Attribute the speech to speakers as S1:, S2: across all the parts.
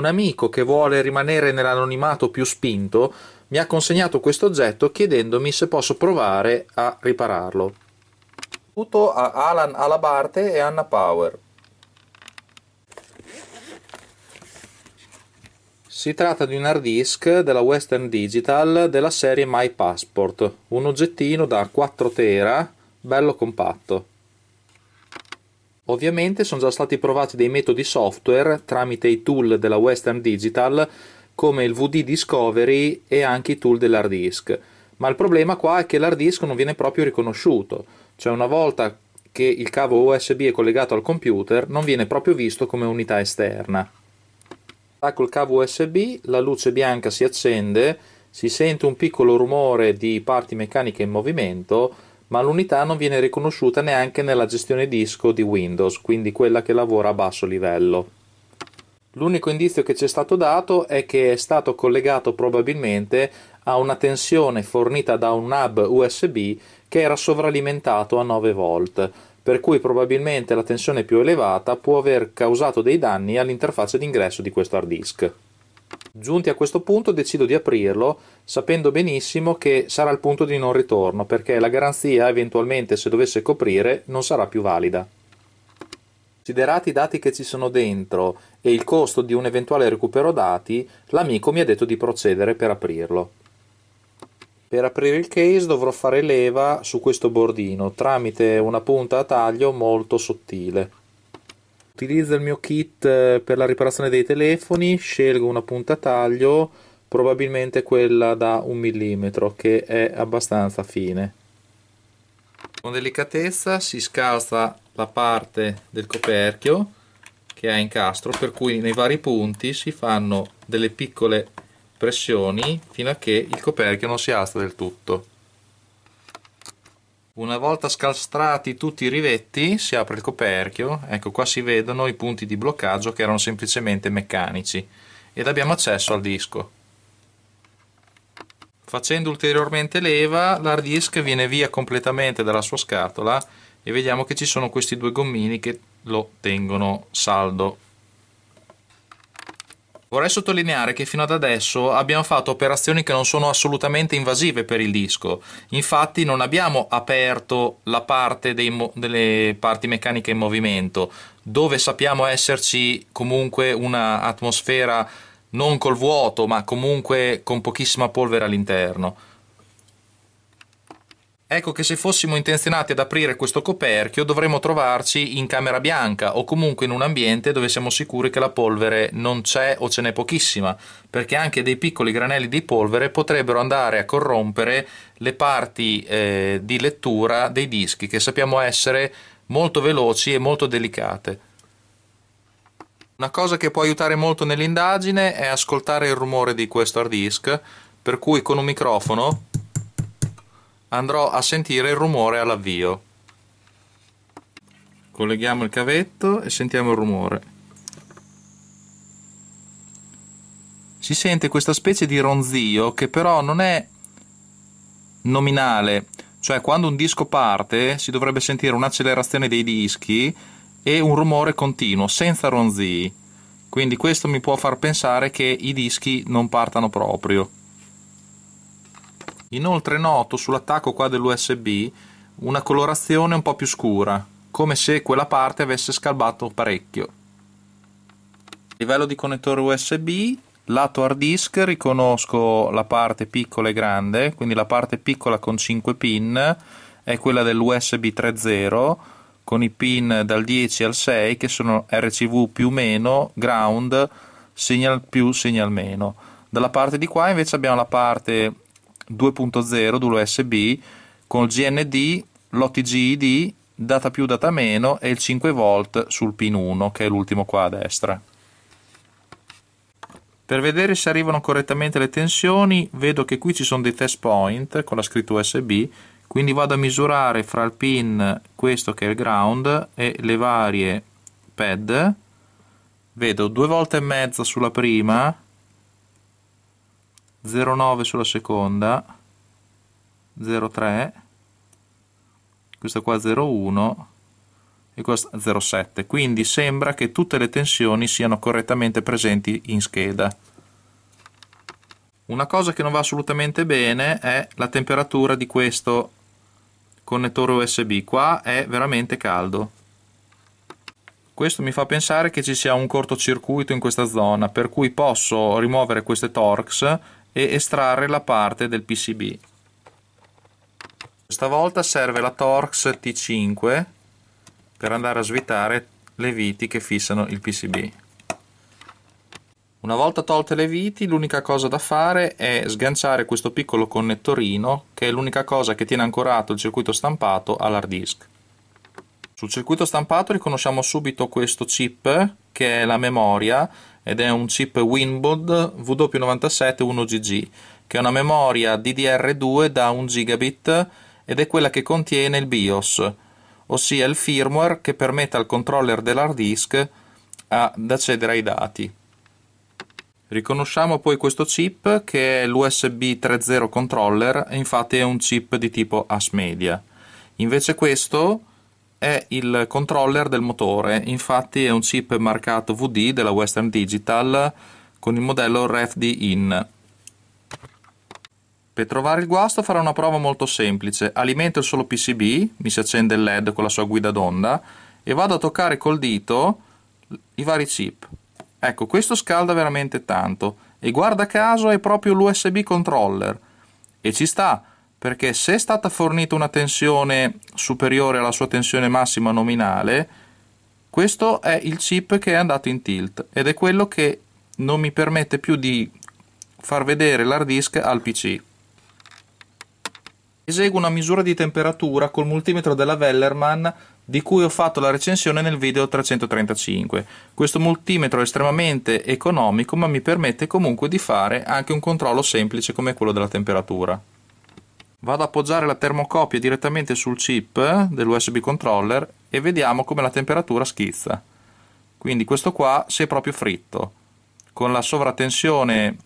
S1: Un amico che vuole rimanere nell'anonimato più spinto mi ha consegnato questo oggetto chiedendomi se posso provare a ripararlo. Tutto a Alan Alabarte e Anna Power. Si tratta di un hard disk della Western Digital della serie My Passport, un oggettino da 4 tera, bello compatto. Ovviamente sono già stati provati dei metodi software tramite i tool della Western Digital come il VD Discovery e anche i tool dell'hard disk, ma il problema qua è che l'hard disk non viene proprio riconosciuto, cioè una volta che il cavo USB è collegato al computer non viene proprio visto come unità esterna. Attacco il cavo USB, la luce bianca si accende, si sente un piccolo rumore di parti meccaniche in movimento ma l'unità non viene riconosciuta neanche nella gestione disco di Windows, quindi quella che lavora a basso livello. L'unico indizio che ci è stato dato è che è stato collegato probabilmente a una tensione fornita da un hub USB che era sovralimentato a 9 volt, per cui probabilmente la tensione più elevata può aver causato dei danni all'interfaccia d'ingresso di questo hard disk. Giunti a questo punto decido di aprirlo sapendo benissimo che sarà il punto di non ritorno perché la garanzia eventualmente se dovesse coprire non sarà più valida. Considerati i dati che ci sono dentro e il costo di un eventuale recupero dati, l'amico mi ha detto di procedere per aprirlo. Per aprire il case dovrò fare leva su questo bordino tramite una punta a taglio molto sottile utilizzo il mio kit eh, per la riparazione dei telefoni, scelgo una punta taglio, probabilmente quella da un millimetro che è abbastanza fine. Con delicatezza si scalza la parte del coperchio che ha incastro, per cui nei vari punti si fanno delle piccole pressioni fino a che il coperchio non si alza del tutto. Una volta scalstrati tutti i rivetti si apre il coperchio, ecco qua si vedono i punti di bloccaggio che erano semplicemente meccanici ed abbiamo accesso al disco. Facendo ulteriormente leva l'hard disk viene via completamente dalla sua scatola e vediamo che ci sono questi due gommini che lo tengono saldo Vorrei sottolineare che fino ad adesso abbiamo fatto operazioni che non sono assolutamente invasive per il disco, infatti non abbiamo aperto la parte mo- delle parti meccaniche in movimento, dove sappiamo esserci comunque un'atmosfera non col vuoto, ma comunque con pochissima polvere all'interno. Ecco che se fossimo intenzionati ad aprire questo coperchio dovremmo trovarci in camera bianca o comunque in un ambiente dove siamo sicuri che la polvere non c'è o ce n'è pochissima, perché anche dei piccoli granelli di polvere potrebbero andare a corrompere le parti eh, di lettura dei dischi che sappiamo essere molto veloci e molto delicate. Una cosa che può aiutare molto nell'indagine è ascoltare il rumore di questo hard disk, per cui con un microfono andrò a sentire il rumore all'avvio. Colleghiamo il cavetto e sentiamo il rumore. Si sente questa specie di ronzio che però non è nominale, cioè quando un disco parte si dovrebbe sentire un'accelerazione dei dischi e un rumore continuo, senza ronzii. Quindi questo mi può far pensare che i dischi non partano proprio. Inoltre noto sull'attacco qua dell'USB una colorazione un po' più scura, come se quella parte avesse scalbato parecchio. A Livello di connettore USB, lato hard disk riconosco la parte piccola e grande, quindi la parte piccola con 5 pin è quella dell'USB 3.0 con i pin dal 10 al 6 che sono RCV più meno, ground, segnal più, segnal meno. Dalla parte di qua invece abbiamo la parte 2.0 dell'USB con il GND, l'OTGID, data più data meno e il 5 v sul pin 1 che è l'ultimo qua a destra. Per vedere se arrivano correttamente le tensioni vedo che qui ci sono dei test point con la scritta USB quindi vado a misurare fra il pin questo che è il ground e le varie pad vedo due volte e mezza sulla prima 0,9 sulla seconda 0,3 questa qua 0,1 e questa 0,7 quindi sembra che tutte le tensioni siano correttamente presenti in scheda una cosa che non va assolutamente bene è la temperatura di questo connettore USB qua è veramente caldo questo mi fa pensare che ci sia un cortocircuito in questa zona per cui posso rimuovere queste Torx e estrarre la parte del PCB. Questa volta serve la Torx T5 per andare a svitare le viti che fissano il PCB. Una volta tolte le viti, l'unica cosa da fare è sganciare questo piccolo connettorino, che è l'unica cosa che tiene ancorato il circuito stampato all'hard disk. Sul circuito stampato riconosciamo subito questo chip, che è la memoria, ed è un chip Winbod W971GG che è una memoria DDR2 da 1 gigabit ed è quella che contiene il BIOS, ossia il firmware che permette al controller dell'hard disk ad accedere ai dati. Riconosciamo poi questo chip che è l'USB 3.0 controller, infatti è un chip di tipo ASMedia. Invece questo è il controller del motore, infatti è un chip marcato VD della Western Digital con il modello RefD-IN. Per trovare il guasto farò una prova molto semplice, alimento il solo PCB, mi si accende il LED con la sua guida d'onda e vado a toccare col dito i vari chip. Ecco, questo scalda veramente tanto e guarda caso è proprio l'USB controller e ci sta perché se è stata fornita una tensione superiore alla sua tensione massima nominale, questo è il chip che è andato in tilt ed è quello che non mi permette più di far vedere l'hard disk al PC. Eseguo una misura di temperatura col multimetro della Wellerman di cui ho fatto la recensione nel video 335. Questo multimetro è estremamente economico ma mi permette comunque di fare anche un controllo semplice come quello della temperatura vado ad appoggiare la termocopia direttamente sul chip dell'USB controller e vediamo come la temperatura schizza. Quindi questo qua si è proprio fritto. Con la sovratensione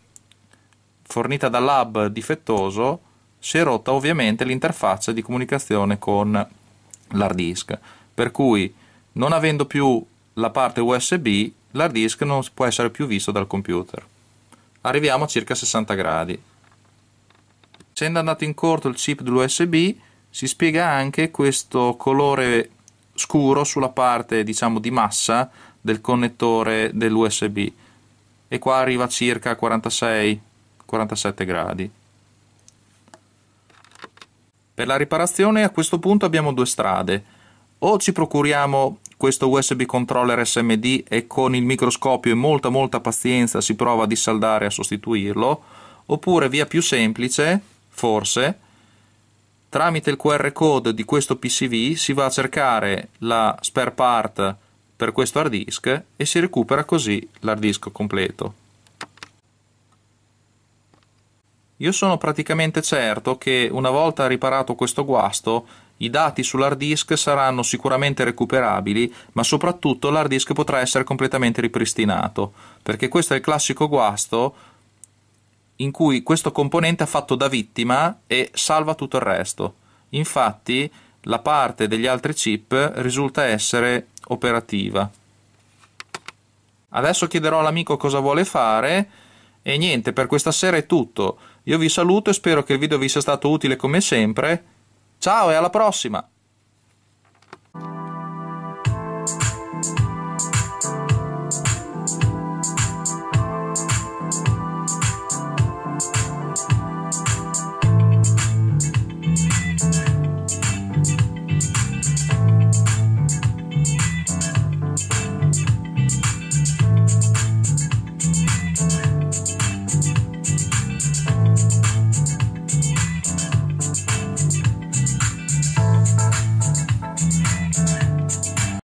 S1: fornita dal hub difettoso si è rotta ovviamente l'interfaccia di comunicazione con l'hard disk. Per cui non avendo più la parte USB l'hard disk non può essere più visto dal computer. Arriviamo a circa 60 gradi. Essendo andato in corto il chip dell'USB, si spiega anche questo colore scuro sulla parte diciamo di massa del connettore dell'USB e qua arriva a circa 46 47 gradi per la riparazione a questo punto abbiamo due strade o ci procuriamo questo USB controller SMD e con il microscopio e molta molta pazienza si prova a dissaldare e a sostituirlo oppure via più semplice forse, tramite il QR code di questo PCV si va a cercare la spare part per questo hard disk e si recupera così l'hard disk completo. Io sono praticamente certo che una volta riparato questo guasto i dati sull'hard disk saranno sicuramente recuperabili, ma soprattutto l'hard disk potrà essere completamente ripristinato, perché questo è il classico guasto in cui questo componente ha fatto da vittima e salva tutto il resto. Infatti la parte degli altri chip risulta essere operativa. Adesso chiederò all'amico cosa vuole fare e niente, per questa sera è tutto. Io vi saluto e spero che il video vi sia stato utile come sempre. Ciao e alla prossima!